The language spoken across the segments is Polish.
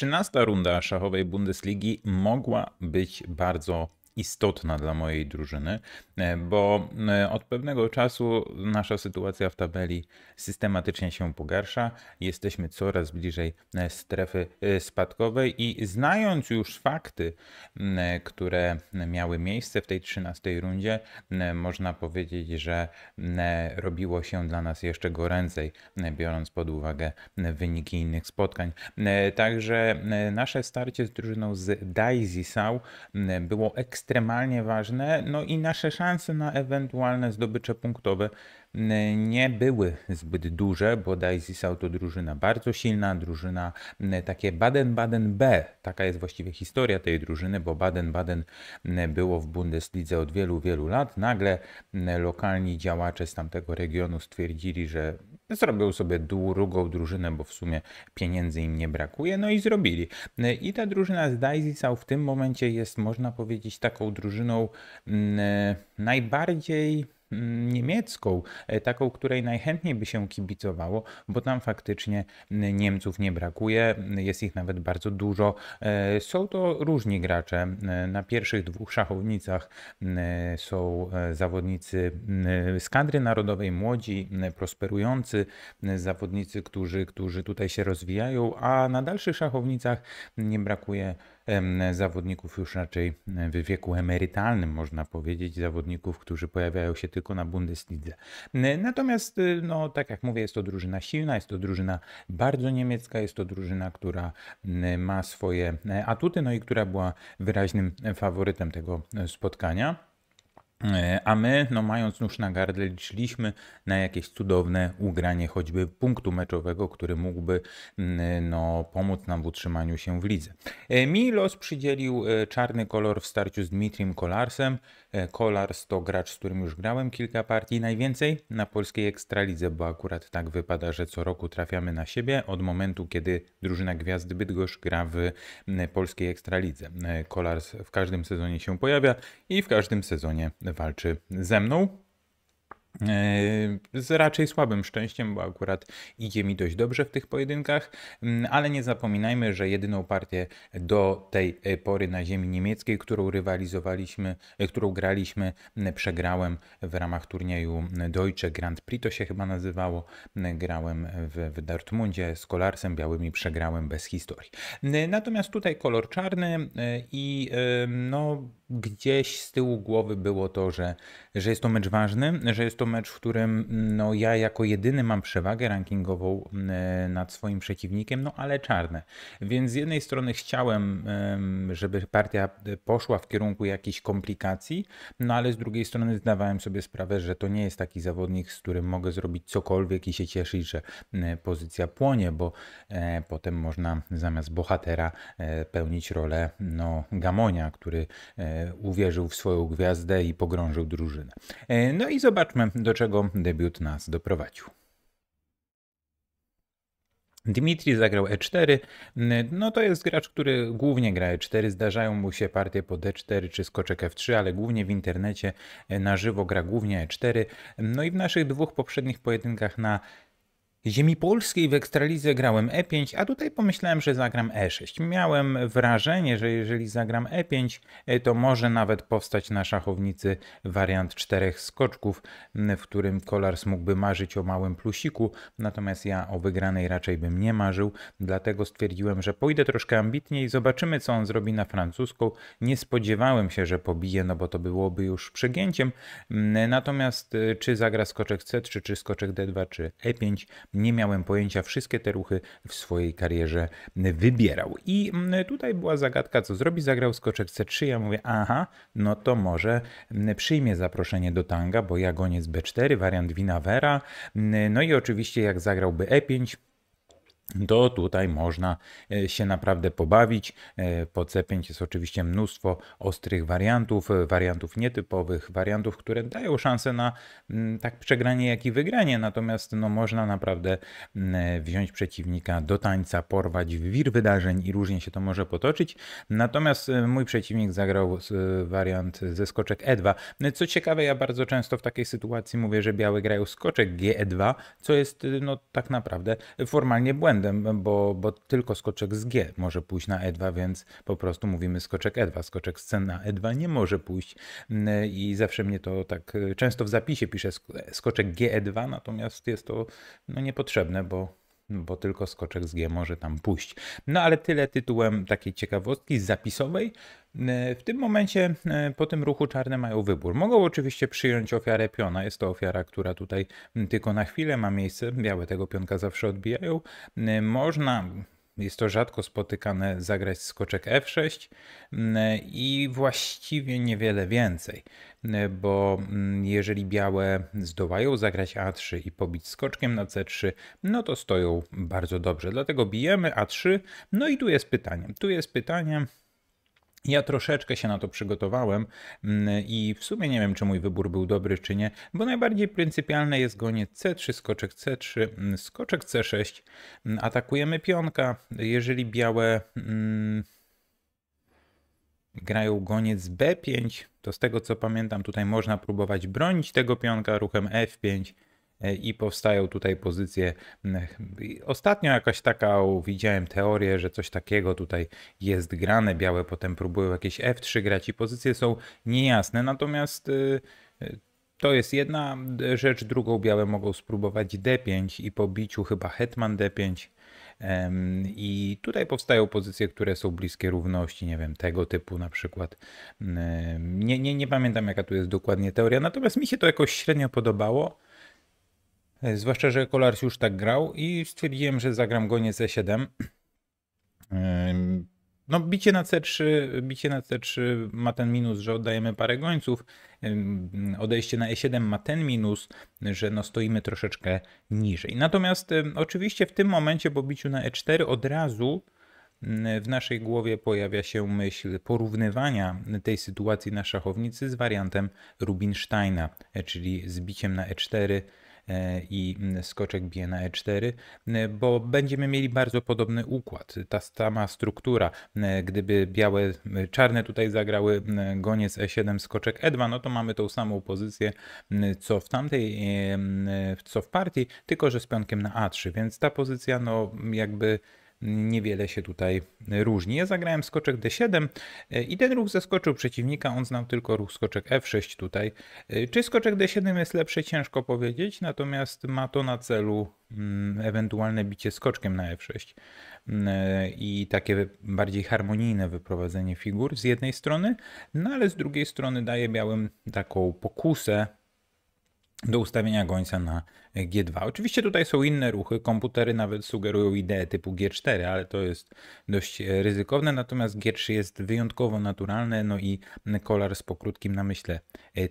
13 runda szachowej Bundesligi mogła być bardzo istotna dla mojej drużyny, e, bo e, od pewnego czasu nasza sytuacja w tabeli systematycznie się pogarsza. Jesteśmy coraz bliżej e, strefy spadkowej i znając już fakty, które miały miejsce w tej 13 rundzie, można powiedzieć, że robiło się dla nas jeszcze goręcej, biorąc pod uwagę wyniki innych spotkań. Także nasze starcie z drużyną z Daisy Sau było ekstra ekstremalnie ważne, no i nasze szanse na ewentualne zdobycze punktowe mm, nie były zbyt duże, bo Dysisau to drużyna bardzo silna, drużyna mm, takie Baden-Baden B, taka jest właściwie historia tej drużyny, bo Baden-Baden mm, było w Bundeslidze od wielu, wielu lat. Nagle lokalni działacze z tamtego regionu stwierdzili, że Zrobią sobie drugą drużynę, bo w sumie pieniędzy im nie brakuje, no i zrobili. I ta drużyna z Daisy w tym momencie jest, można powiedzieć, taką drużyną mm, najbardziej niemiecką, e, taką, której najchętniej by się kibicowało, bo tam faktycznie Niemców nie brakuje, jest ich nawet bardzo dużo. E, są to różni gracze. E, na pierwszych dwóch szachownicach są zawodnicy z kadry narodowej, młodzi, prosperujący, zawodnicy, którzy, którzy tutaj się rozwijają, a na dalszych szachownicach nie brakuje zawodników już raczej w wieku emerytalnym, można powiedzieć, zawodników, którzy pojawiają się tylko na Bundeslidze. Natomiast, y, no, tak jak mówię, jest to drużyna silna, jest to drużyna bardzo niemiecka, jest to drużyna, która ma swoje e, atuty, no i która była wyraźnym e, faworytem tego e, spotkania. E, a my, no mając nóż na gardle, liczyliśmy na jakieś cudowne ugranie choćby punktu meczowego, który mógłby no, pomóc nam w utrzymaniu się w lidze. E, Mi los przydzielił e, czarny kolor w starciu z Dmitrim Kolarsem. Kolars to gracz, z którym już grałem kilka partii. Najwięcej na polskiej ekstralidze, bo akurat tak wypada, że co roku trafiamy na siebie od momentu, kiedy drużyna Gwiazdy Bydgoszcz gra w polskiej ekstralidze. Kolars w każdym sezonie się pojawia i w każdym sezonie walczy ze mną. E, z raczej słabym szczęściem, bo akurat idzie mi dość dobrze w tych pojedynkach, mm, ale nie zapominajmy, że jedyną partię do tej pory na ziemi niemieckiej, którą rywalizowaliśmy, e, którą graliśmy, przegrałem w ramach turnieju Deutsche Grand Prix, to się chyba nazywało. Grałem w, w Dortmundzie z kolarsem białym i przegrałem bez historii. Natomiast tutaj kolor czarny e, i no gdzieś z tyłu głowy było to, że, że jest to mecz ważny, że jest to mecz, w którym no, ja jako jedyny mam przewagę rankingową e, nad swoim przeciwnikiem, no ale czarne. Więc z jednej strony chciałem, żeby partia poszła w kierunku jakichś komplikacji, no ale z drugiej strony zdawałem sobie sprawę, że to nie jest taki zawodnik, z którym mogę zrobić cokolwiek i się cieszyć, że e, pozycja płonie, bo e, potem można zamiast bohatera pełnić rolę no, Gamonia, który E, uwierzył w swoją gwiazdę i pogrążył drużynę. E, no i zobaczmy, do czego debiut nas doprowadził. Dmitri zagrał E4. Mm, no to jest gracz, który głównie gra E4. Zdarzają mu się partie pod E4 czy skoczek F3, ale głównie w internecie e, na żywo gra głównie E4. No i w naszych dwóch poprzednich pojedynkach na Ziemi polskiej w ekstralizie grałem E5, a tutaj pomyślałem, że zagram E6. Miałem wrażenie, że jeżeli zagram E5, e, to może nawet powstać na szachownicy wariant czterech skoczków, w którym Kolars mógłby marzyć o małym plusiku, natomiast ja o wygranej raczej bym nie marzył, dlatego stwierdziłem, że pójdę troszkę ambitniej, zobaczymy co on zrobi na francuską. Nie spodziewałem się, że pobije, no bo to byłoby już przegięciem, natomiast e, czy zagra skoczek C3, czy skoczek D2, czy E5, nie miałem pojęcia, wszystkie te ruchy w swojej karierze wybierał. I mm, tutaj była zagadka, co zrobi, zagrał skoczek C3, ja mówię, aha, no to może mm, przyjmie zaproszenie do tanga, bo jagoniec B4, wariant Winawera, mm, no i oczywiście jak zagrałby E5, to tutaj można e, się naprawdę pobawić. E, po C5 jest oczywiście mnóstwo ostrych wariantów, e, wariantów nietypowych, wariantów, które dają szansę na mm, tak przegranie, jak i wygranie. Natomiast no, można naprawdę mm, wziąć przeciwnika do tańca, porwać w wir wydarzeń i różnie się to może potoczyć. Natomiast mój przeciwnik zagrał wariant ze skoczek E2. Co ciekawe, ja bardzo często w takiej sytuacji mówię, że białe grają skoczek GE2, co jest no, tak naprawdę formalnie błędem błędem, bo, bo tylko skoczek z G może pójść na E2, więc po prostu mówimy skoczek E2. Skoczek z C na E2 nie może pójść i zawsze mnie to tak e, często w zapisie pisze e, skoczek GE2, natomiast jest to no, niepotrzebne, bo bo tylko skoczek z G może tam pójść. No ale tyle tytułem takiej ciekawostki zapisowej. E, w tym momencie e, po tym ruchu czarne mają wybór. Mogą oczywiście przyjąć ofiarę piona. Jest to ofiara, która tutaj tylko na chwilę ma miejsce. Białe tego pionka zawsze odbijają. E, można jest to rzadko spotykane zagrać skoczek F6 mm, i właściwie niewiele więcej, mm, bo mm, jeżeli białe zdołają zagrać A3 i pobić skoczkiem na C3, no to stoją bardzo dobrze. Dlatego bijemy A3. No i tu jest pytanie. Tu jest pytanie ja troszeczkę się na to przygotowałem mm, i w sumie nie wiem, czy mój wybór był dobry, czy nie, bo najbardziej pryncypialne jest gonie C3, skoczek C3, mm, skoczek C6. Mm, atakujemy pionka. Jeżeli białe mm, grają goniec B5, to z tego co pamiętam, tutaj można próbować bronić tego pionka ruchem F5 E, i powstają tutaj pozycje. Ostatnio jakaś taka widziałem teorię, że coś takiego tutaj jest grane. Białe potem próbują jakieś F3 grać i pozycje są niejasne, natomiast y, y, to jest jedna rzecz. Drugą białe mogą spróbować D5 i po biciu chyba hetman D5. I tutaj powstają pozycje, które są bliskie równości, nie wiem, tego typu na przykład. Nie, nie, nie pamiętam, jaka tu jest dokładnie teoria, natomiast mi się to jakoś średnio podobało. E, zwłaszcza, że Kolars już tak grał i stwierdziłem, że zagram go nie C7. No, bicie na C3, bicie na C3 ma ten minus, że oddajemy parę gońców. Odejście na E7 ma ten minus, że no stoimy troszeczkę niżej. Natomiast oczywiście w tym momencie po biciu na E4 od razu w naszej głowie pojawia się myśl porównywania tej sytuacji na szachownicy z wariantem Rubinsteina, e, czyli z biciem na E4 E, i mm, skoczek na e 4, bo będziemy mieli bardzo podobny układ. Ta sama struktura, gdyby białe, czarne tutaj zagrały goniec E7, skoczek E2, no to mamy tą samą pozycję co w tamtej, e, co w partii, tylko że z pionkiem na A3, więc ta pozycja no jakby niewiele się tutaj różni. Ja zagrałem skoczek D7 e, i ten ruch zaskoczył przeciwnika, on znał tylko ruch skoczek F6 tutaj. E, czy skoczek D7 jest lepszy? Ciężko powiedzieć, natomiast ma to na celu mm, ewentualne bicie skoczkiem na F6 e, i takie bardziej harmonijne wyprowadzenie figur z jednej strony, no ale z drugiej strony daje białym taką pokusę do ustawienia gońca na G2. Oczywiście tutaj są inne ruchy, komputery nawet sugerują ideę typu G4, ale to jest dość ryzykowne, natomiast G3 jest wyjątkowo naturalne, no i kolar z pokrótkim namyśle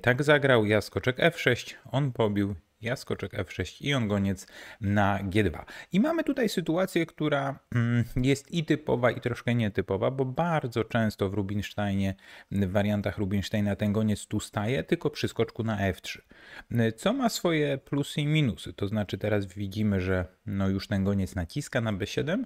tak zagrał, jaskoczek F6, on pobił, jaskoczek F6 i on goniec na G2. I mamy tutaj sytuację, która mm, jest i typowa, i troszkę nietypowa, bo bardzo często w Rubinsteinie, w wariantach Rubinsteina ten goniec tu staje, tylko przy skoczku na F3 co ma swoje plusy i minusy. To znaczy teraz widzimy, że no już ten goniec naciska na B7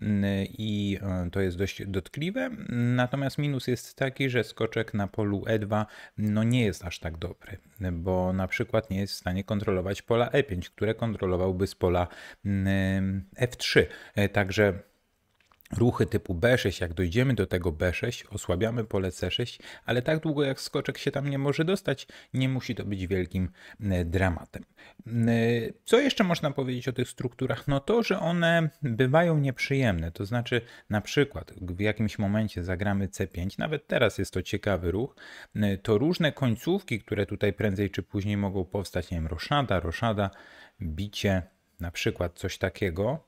mm, i e, to jest dość dotkliwe. Natomiast minus jest taki, że skoczek na polu E2 no nie jest aż tak dobry, bo na przykład nie jest w stanie kontrolować pola E5, które kontrolowałby z pola mm, F3. E, także ruchy typu B6, jak dojdziemy do tego B6, osłabiamy pole C6, ale tak długo jak skoczek się tam nie może dostać, nie musi to być wielkim e, dramatem. E, co jeszcze można powiedzieć o tych strukturach? No to, że one bywają nieprzyjemne, to znaczy na przykład w jakimś momencie zagramy C5, nawet teraz jest to ciekawy ruch, e, to różne końcówki, które tutaj prędzej czy później mogą powstać, nie wiem, roszada, roszada, bicie, na przykład coś takiego,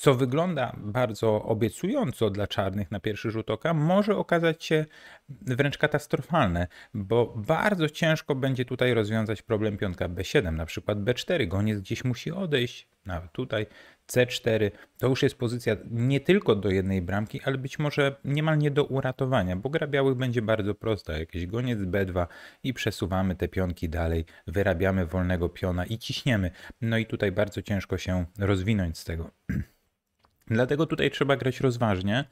co wygląda bardzo obiecująco dla czarnych na pierwszy rzut oka, może okazać się wręcz katastrofalne, bo bardzo ciężko będzie tutaj rozwiązać problem pionka B7, na przykład B4, goniec gdzieś musi odejść, nawet tutaj C4, to już jest pozycja nie tylko do jednej bramki, ale być może niemal nie do uratowania, bo gra białych będzie bardzo prosta, jakiś goniec B2 i przesuwamy te pionki dalej, wyrabiamy wolnego piona i ciśniemy. No i tutaj bardzo ciężko się rozwinąć z tego. Dlatego tutaj trzeba grać rozważnie.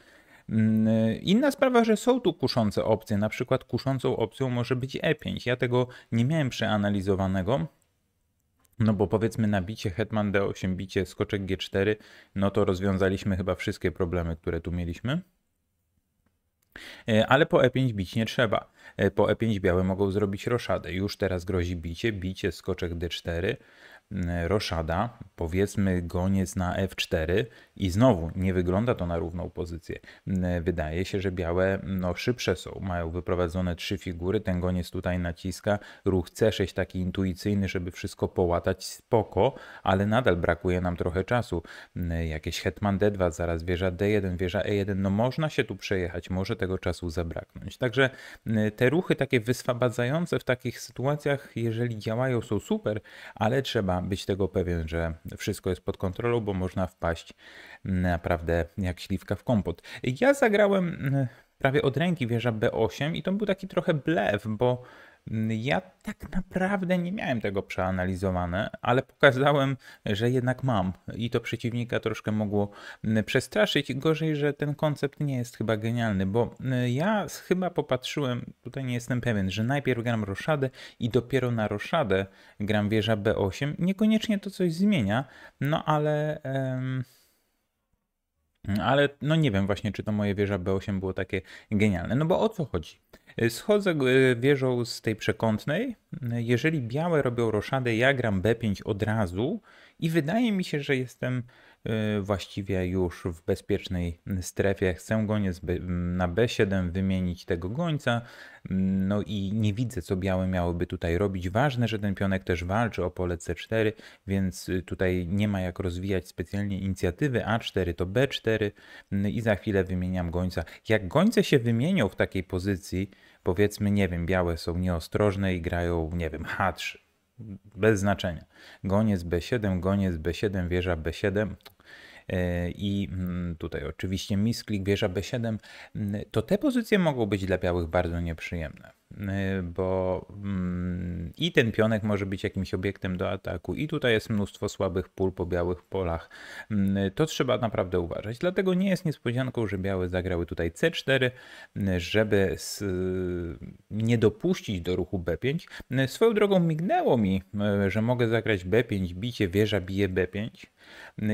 Mm, y, inna sprawa, że są tu kuszące opcje. Na przykład kuszącą opcją może być E5. Ja tego nie miałem przeanalizowanego. No bo powiedzmy na bicie Hetman D8, bicie skoczek G4, no to rozwiązaliśmy chyba wszystkie problemy, które tu mieliśmy. E, ale po E5 bić nie trzeba. E, po E5 białe mogą zrobić roszadę. Już teraz grozi bicie, bicie skoczek D4, E, roszada, powiedzmy goniec na f4 i znowu nie wygląda to na równą pozycję. Mm, e, wydaje się, że białe mm, no, szybsze są, mają wyprowadzone trzy figury, ten goniec tutaj naciska, ruch c6 taki intuicyjny, żeby wszystko połatać, spoko, ale nadal brakuje nam trochę czasu. Mm, e, jakieś hetman d2, zaraz wieża d1, wieża e1, no można się tu przejechać, może tego czasu zabraknąć. Także te ruchy takie wyswabadzające w takich sytuacjach, jeżeli działają są super, ale trzeba być tego pewien, że wszystko jest pod kontrolą, bo można wpaść mm, naprawdę jak śliwka w kompot. Ja zagrałem mm, prawie od ręki wieża B8 i to był taki trochę blef, bo mm, ja tak naprawdę nie miałem tego przeanalizowane, ale pokazałem, że jednak mam i to przeciwnika troszkę mogło mm, przestraszyć. Gorzej, że ten koncept nie jest chyba genialny, bo mm, ja chyba popatrzyłem, tutaj nie jestem pewien, że najpierw gram roszadę i dopiero na roszadę gram wieża B8. Niekoniecznie to coś zmienia, no ale... Em, ale no nie wiem właśnie, czy to moje wieża B8 było takie genialne. No bo o co chodzi? Schodzę e, wieżą z tej przekątnej. Jeżeli białe robią roszadę, ja gram B5 od razu i wydaje mi się, że jestem Y, właściwie już w bezpiecznej strefie. Chcę goniec na B7 wymienić tego gońca, no i nie widzę, co białe miałyby tutaj robić. Ważne, że ten pionek też walczy o pole C4, więc y, tutaj nie ma jak rozwijać specjalnie inicjatywy. A4 to B4 no i za chwilę wymieniam gońca. Jak gońce się wymienią w takiej pozycji, powiedzmy, nie wiem, białe są nieostrożne i grają, nie wiem, H3 bez znaczenia. Goniec B7, goniec B7, wieża B7 e, i mm, tutaj oczywiście misklik, wieża B7, mm, to te pozycje mogą być dla białych bardzo nieprzyjemne. Y, bo mm, i ten pionek może być jakimś obiektem do ataku, i tutaj jest mnóstwo słabych pól po białych polach. Mm, to trzeba naprawdę uważać. Dlatego nie jest niespodzianką, że białe zagrały tutaj C4, żeby y, nie dopuścić do ruchu B5. Y, swoją drogą mignęło mi, że mogę zagrać B5, bicie, wieża bije B5.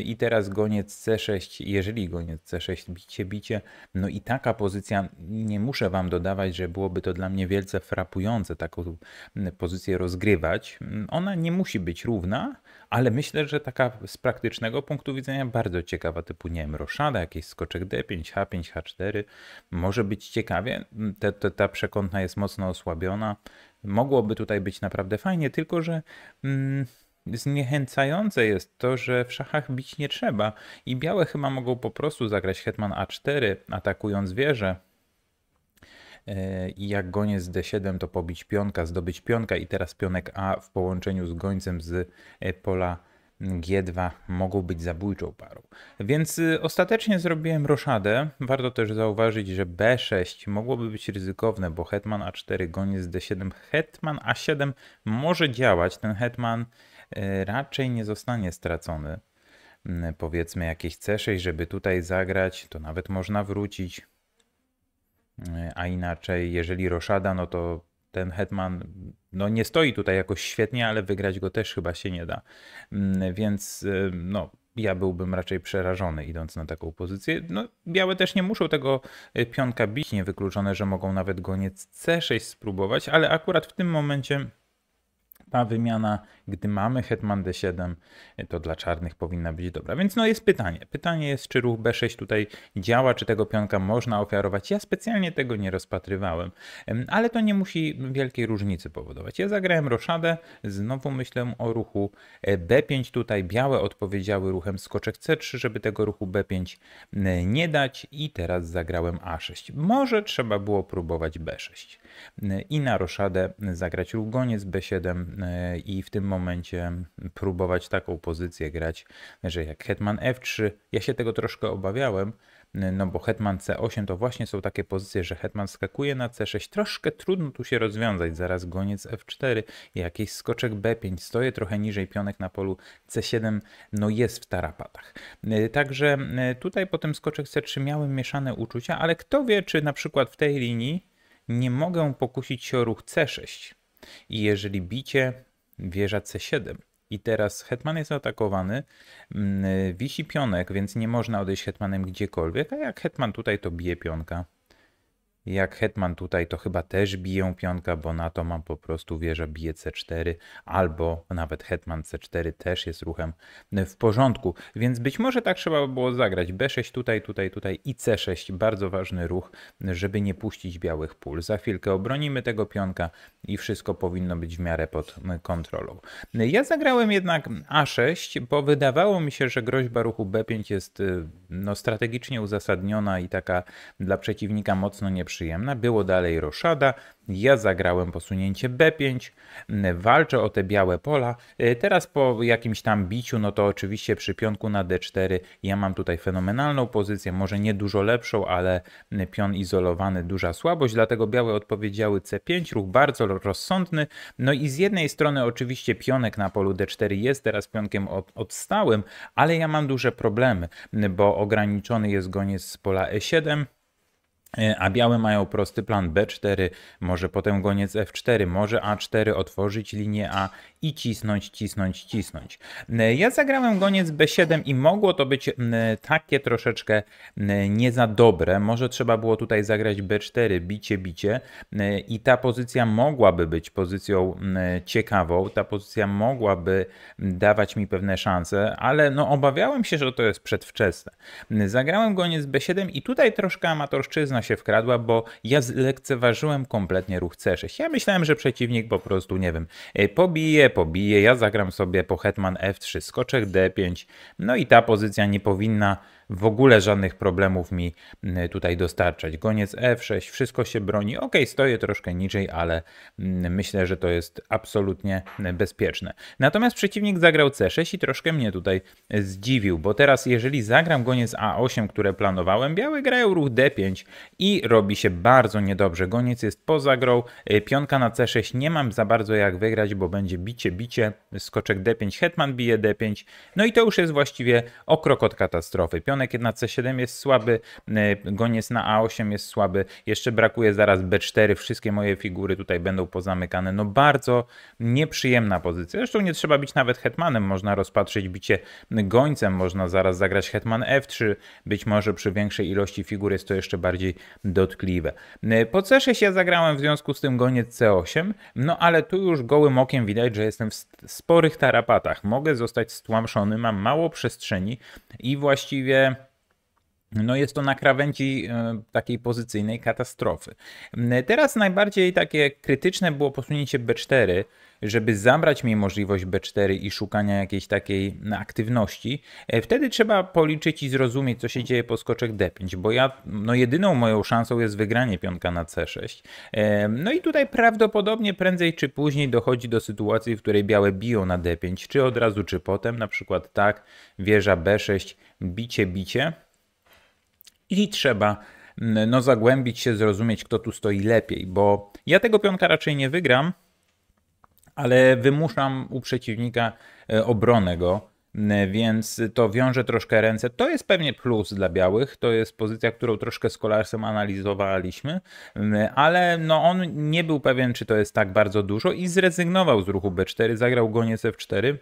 I teraz goniec C6, jeżeli goniec C6, bicie, bicie. No i taka pozycja, nie muszę wam dodawać, że byłoby to dla mnie wielkie wielce frapujące taką mm, pozycję rozgrywać. Mm, ona nie musi być równa, ale myślę, że taka z praktycznego punktu widzenia bardzo ciekawa, typu nie wiem, roszada, jakiś skoczek D5, H5, H4, może być ciekawie. Ta, mm, ta, ta przekątna jest mocno osłabiona. Mogłoby tutaj być naprawdę fajnie, tylko że... Mm, Zniechęcające jest to, że w szachach bić nie trzeba i białe chyba mogą po prostu zagrać hetman a4, atakując wieżę, E, i jak goniec d7 to pobić pionka, zdobyć pionka i teraz pionek A w połączeniu z gońcem z e, pola G2 mogą być zabójczą parą. Więc y, ostatecznie zrobiłem roszadę. Warto też zauważyć, że B6 mogłoby być ryzykowne, bo hetman A4, goniec D7, hetman A7 może działać. Ten hetman e, raczej nie zostanie stracony. Powiedzmy jakieś C6, żeby tutaj zagrać, to nawet można wrócić. E, a inaczej jeżeli Roszada, no to ten Hetman no nie stoi tutaj jakoś świetnie, ale wygrać go też chyba się nie da. Mm, więc y, no, ja byłbym raczej przerażony idąc na taką pozycję. No, białe też nie muszą tego y, pionka bić, niewykluczone, że mogą nawet goniec C6 spróbować, ale akurat w tym momencie ta wymiana gdy mamy hetman d7, to dla czarnych powinna być dobra. Więc no jest pytanie. Pytanie jest, czy ruch b6 tutaj działa, czy tego pionka można ofiarować. Ja specjalnie tego nie rozpatrywałem, ale to nie musi wielkiej różnicy powodować. Ja zagrałem roszadę, znowu myślę o ruchu e, b5 tutaj. Białe odpowiedziały ruchem skoczek c3, żeby tego ruchu b5 e, nie dać i teraz zagrałem a6. Może trzeba było próbować b6 e, i na roszadę zagrać ruch goniec b7 i w tym momencie momencie próbować taką pozycję grać, że jak hetman f3, ja się tego troszkę obawiałem, no bo hetman c8 to właśnie są takie pozycje, że hetman skakuje na c6, troszkę trudno tu się rozwiązać, zaraz goniec f4, jakiś skoczek b5, stoję trochę niżej pionek na polu c7, no jest w tarapatach. Także tutaj po tym skoczek c3 miałem mieszane uczucia, ale kto wie, czy na przykład w tej linii nie mogę pokusić się o ruch c6. I jeżeli bicie wieża C7. I teraz hetman jest atakowany, mm, e, wisi pionek, więc nie można odejść hetmanem gdziekolwiek, a jak hetman tutaj, to bije pionka. Jak hetman tutaj, to chyba też biję pionka, bo na to mam po prostu wieża bije c4, albo nawet hetman c4 też jest ruchem e, w porządku. Więc być może tak trzeba było zagrać. b6 tutaj, tutaj, tutaj i c6. Bardzo ważny ruch, żeby nie puścić białych pól. Za chwilkę obronimy tego pionka i wszystko powinno być w miarę pod kontrolą. Ja zagrałem jednak a6, bo wydawało mi się, że groźba ruchu b5 jest e, no, strategicznie uzasadniona i taka dla przeciwnika mocno nieprzyjemna przyjemna. Było dalej roszada, ja zagrałem posunięcie B5, walczę o te białe pola. Y, teraz po jakimś tam biciu, no to oczywiście przy pionku na D4 ja mam tutaj fenomenalną pozycję, może nie dużo lepszą, ale pion izolowany, duża słabość, dlatego białe odpowiedziały C5, ruch bardzo rozsądny. No i z jednej strony oczywiście pionek na polu D4 jest teraz pionkiem od, odstałym, ale ja mam duże problemy, bo ograniczony jest goniec z pola E7, E, a białe mają prosty plan B4, może potem goniec F4, może A4 otworzyć linię A i cisnąć, cisnąć, cisnąć. E, ja zagrałem goniec B7 i mogło to być takie troszeczkę nie za dobre. Może trzeba było tutaj zagrać B4, bicie, bicie e, i ta pozycja mogłaby być pozycją ciekawą, ta pozycja mogłaby dawać mi pewne szanse, ale no obawiałem się, że to jest przedwczesne. Zagrałem goniec B7 i tutaj troszkę amatorszczyzna się wkradła, bo ja zlekceważyłem kompletnie ruch C6. Ja myślałem, że przeciwnik po prostu, nie wiem, e, pobije, pobije, ja zagram sobie po hetman F3, skoczek D5, no i ta pozycja nie powinna w ogóle żadnych problemów mi mm, tutaj dostarczać. Goniec F6, wszystko się broni. Ok, stoję troszkę niżej, ale mm, myślę, że to jest absolutnie bezpieczne. Natomiast przeciwnik zagrał C6 i troszkę mnie tutaj zdziwił, bo teraz jeżeli zagram goniec A8, które planowałem, białe grają ruch D5 i robi się bardzo niedobrze. Goniec jest poza grą, y, pionka na C6 nie mam za bardzo jak wygrać, bo będzie bicie, bicie, skoczek D5, hetman bije D5, no i to już jest właściwie o krok od katastrofy. Piątka pionek, na C7 jest słaby, e, goniec na A8 jest słaby, jeszcze brakuje zaraz B4, wszystkie moje figury tutaj będą pozamykane. No bardzo nieprzyjemna pozycja. Zresztą nie trzeba być nawet hetmanem, można rozpatrzyć bicie gońcem, można zaraz zagrać hetman F3, być może przy większej ilości figur jest to jeszcze bardziej dotkliwe. E, po C6 ja zagrałem w związku z tym goniec C8, no ale tu już gołym okiem widać, że jestem w sporych tarapatach. Mogę zostać stłamszony, mam mało przestrzeni i właściwie no jest to na krawędzi e, takiej pozycyjnej katastrofy. Teraz najbardziej takie krytyczne było posunięcie B4, żeby zabrać mi możliwość B4 i szukania jakiejś takiej aktywności. E, wtedy trzeba policzyć i zrozumieć, co się dzieje po skoczek D5, bo ja, no jedyną moją szansą jest wygranie pionka na C6. E, no i tutaj prawdopodobnie prędzej czy później dochodzi do sytuacji, w której białe biją na D5, czy od razu, czy potem, na przykład tak, wieża B6, bicie, bicie i trzeba mm, no, zagłębić się, zrozumieć, kto tu stoi lepiej, bo ja tego pionka raczej nie wygram, ale wymuszam u przeciwnika e, obronę go, mm, więc to wiąże troszkę ręce. To jest pewnie plus dla białych, to jest pozycja, którą troszkę z Kolarsem analizowaliśmy, mm, ale no on nie był pewien, czy to jest tak bardzo dużo i zrezygnował z ruchu B4, zagrał goniec F4,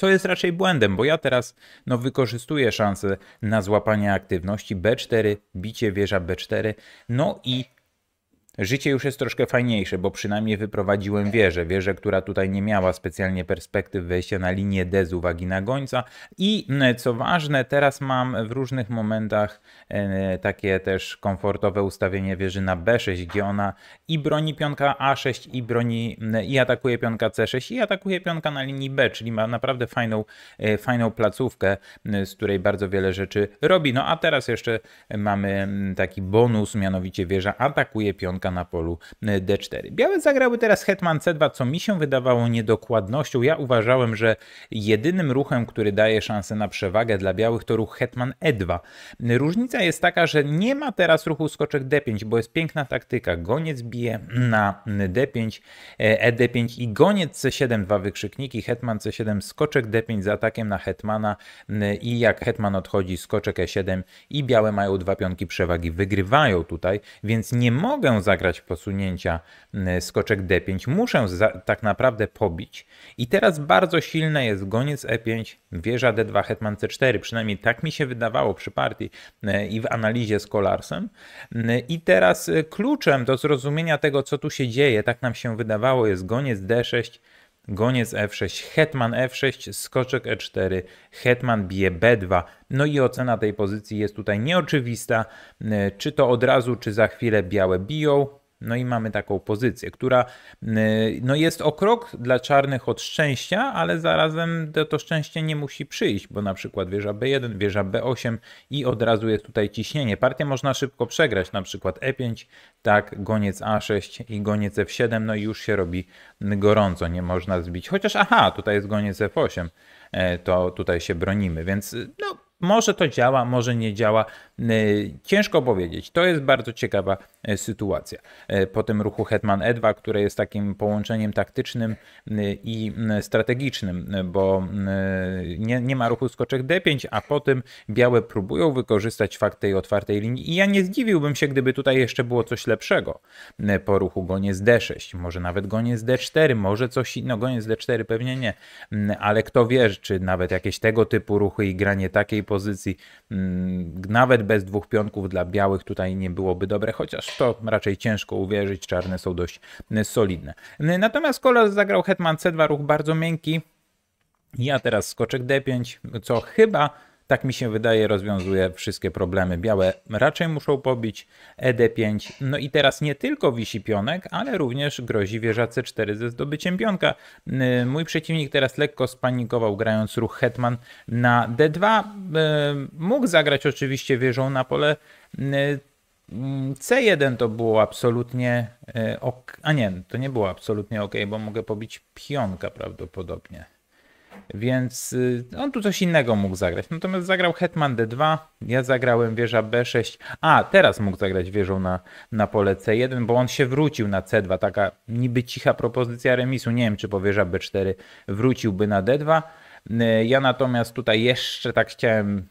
co jest raczej błędem, bo ja teraz no, wykorzystuję szansę na złapanie aktywności B4, bicie wieża B4, no i Życie już jest troszkę fajniejsze, bo przynajmniej wyprowadziłem wieżę. Wieżę, która tutaj nie miała specjalnie perspektyw wejścia na linię D z uwagi na gońca. I mm, co ważne, teraz mam w różnych momentach e, takie też komfortowe ustawienie wieży na B6, gdzie ona i broni pionka A6, i broni, mm, i atakuje pionka C6, i atakuje pionka na linii B, czyli ma naprawdę fajną, e, fajną placówkę, mm, z której bardzo wiele rzeczy robi. No a teraz jeszcze mamy taki bonus, mianowicie wieża atakuje pionka pionka na polu e, d4. Białe zagrały teraz hetman c2, co mi się wydawało niedokładnością. Ja uważałem, że jedynym ruchem, który daje szansę na przewagę dla białych to ruch hetman e2. Różnica jest taka, że nie ma teraz ruchu skoczek d5, bo jest piękna taktyka. Goniec bije na d5, ed5 e i goniec c7, dwa wykrzykniki, hetman c7, skoczek d5 z atakiem na hetmana e, i jak hetman odchodzi, skoczek e7 i białe mają dwa pionki przewagi. Wygrywają tutaj, więc nie mogę zagrać posunięcia mm, skoczek D5. Muszę za, tak naprawdę pobić. I teraz bardzo silne jest goniec E5, wieża D2, hetman C4. Przynajmniej tak mi się wydawało przy partii mm, i w analizie z Kolarsem. Mm, I teraz y, kluczem do zrozumienia tego, co tu się dzieje, tak nam się wydawało, jest goniec D6, goniec f6, hetman f6, skoczek e4, hetman bije b2. No i ocena tej pozycji jest tutaj nieoczywista, e, czy to od razu, czy za chwilę białe biją, no i mamy taką pozycję, która y, no jest o krok dla czarnych od szczęścia, ale zarazem to, to szczęście nie musi przyjść, bo na przykład wieża B1, wieża B8 i od razu jest tutaj ciśnienie. Partię można szybko przegrać, na przykład E5, tak, goniec A6 i goniec F7, no i już się robi gorąco, nie można zbić. Chociaż aha, tutaj jest goniec F8, e, to tutaj się bronimy, więc no może to działa, może nie działa. E, ciężko powiedzieć. To jest bardzo ciekawa e, sytuacja. E, po tym ruchu Hetman E2, które jest takim połączeniem taktycznym i strategicznym, bo nie, nie ma ruchu skoczek D5, a po tym białe próbują wykorzystać fakt tej otwartej linii. I ja nie zdziwiłbym się, gdyby tutaj jeszcze było coś lepszego po ruchu goniec D6, może nawet goniec D4, może coś innego, goniec D4 pewnie nie, ale kto wie, czy nawet jakieś tego typu ruchy i granie takiej pozycji, nawet bez dwóch pionków dla białych tutaj nie byłoby dobre, chociaż to raczej ciężko uwierzyć, czarne są dość y, solidne. Y, natomiast kolor zagrał hetman c2, ruch bardzo miękki. Ja teraz skoczek d5, co chyba tak mi się wydaje, rozwiązuje wszystkie problemy. Białe raczej muszą pobić ED5. No i teraz nie tylko wisi pionek, ale również grozi wieża C4 ze zdobyciem pionka. Mój przeciwnik teraz lekko spanikował, grając ruch Hetman na D2. E, mógł zagrać oczywiście wieżą na pole C1 to było absolutnie e, ok. A nie, to nie było absolutnie ok, bo mogę pobić pionka prawdopodobnie. Więc y, on tu coś innego mógł zagrać. Natomiast zagrał Hetman D2, ja zagrałem wieża B6. A, teraz mógł zagrać wieżą na, na pole C1, bo on się wrócił na C2. Taka niby cicha propozycja remisu. Nie wiem, czy po wieża B4 wróciłby na D2. Y, ja natomiast tutaj jeszcze tak chciałem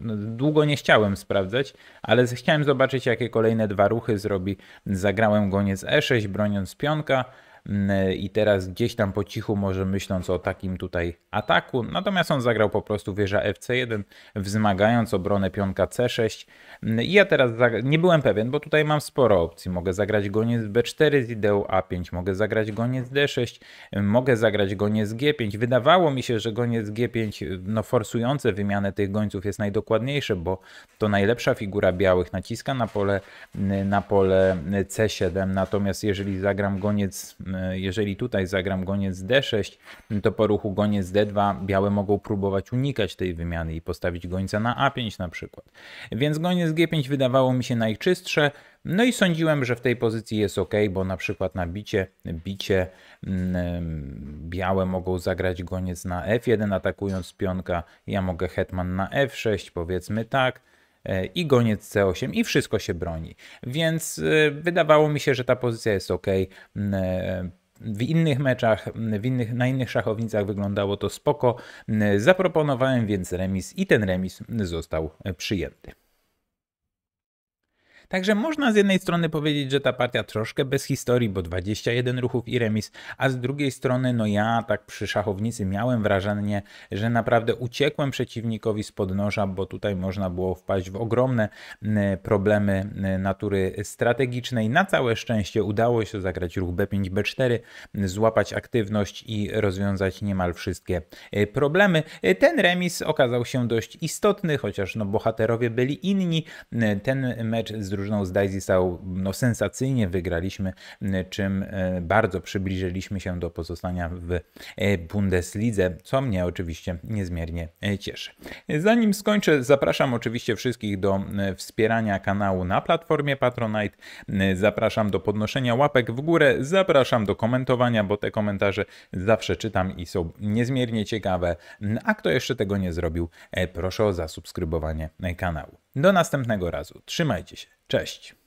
no, Długo nie chciałem sprawdzać, ale chciałem zobaczyć, jakie kolejne dwa ruchy zrobi. Zagrałem goniec E6, broniąc pionka. Mm, i teraz gdzieś tam po cichu może myśląc o takim tutaj ataku, natomiast on zagrał po prostu wieża FC1, wzmagając obronę pionka C6. Mm, I ja teraz nie byłem pewien, bo tutaj mam sporo opcji. Mogę zagrać goniec B4 z ideą A5, mogę zagrać goniec D6, mogę zagrać goniec G5. Wydawało mi się, że goniec G5 no, forsujące wymianę tych gońców jest najdokładniejsze, bo to najlepsza figura białych naciska na pole, mm, na pole C7, natomiast jeżeli zagram goniec E, jeżeli tutaj zagram goniec d6, to po ruchu goniec d2 białe mogą próbować unikać tej wymiany i postawić gońca na a5 na przykład. Więc goniec g5 wydawało mi się najczystsze, no i sądziłem, że w tej pozycji jest ok, bo na przykład na bicie, bicie mm, białe mogą zagrać goniec na f1 atakując pionka, ja mogę hetman na f6 powiedzmy tak, E, i goniec C8 i wszystko się broni. Więc y, wydawało mi się, że ta pozycja jest ok. Mm, e, w innych meczach, mm, w innych, na innych szachownicach wyglądało to spoko. Mm, zaproponowałem więc remis i ten remis został przyjęty. Także można z jednej strony powiedzieć, że ta partia troszkę bez historii, bo 21 ruchów i remis, a z drugiej strony, no ja tak przy szachownicy miałem wrażenie, że naprawdę uciekłem przeciwnikowi z podnoża, bo tutaj można było wpaść w ogromne problemy natury strategicznej. Na całe szczęście udało się zagrać ruch B5, B4, złapać aktywność i rozwiązać niemal wszystkie y, problemy. Ten remis okazał się dość istotny, chociaż no bohaterowie byli inni. Ten mecz z drużyną z Daisy Sau no, sensacyjnie wygraliśmy, czym e, bardzo przybliżyliśmy się do pozostania w e, Bundeslidze, co mnie oczywiście niezmiernie e, cieszy. Zanim skończę, zapraszam oczywiście wszystkich do wspierania kanału na platformie Patronite. Zapraszam do podnoszenia łapek w górę, zapraszam do komentowania, bo te komentarze zawsze czytam i są niezmiernie ciekawe. A kto jeszcze tego nie zrobił, proszę o zasubskrybowanie kanału. Do następnego razu. Trzymajcie się. Cześć.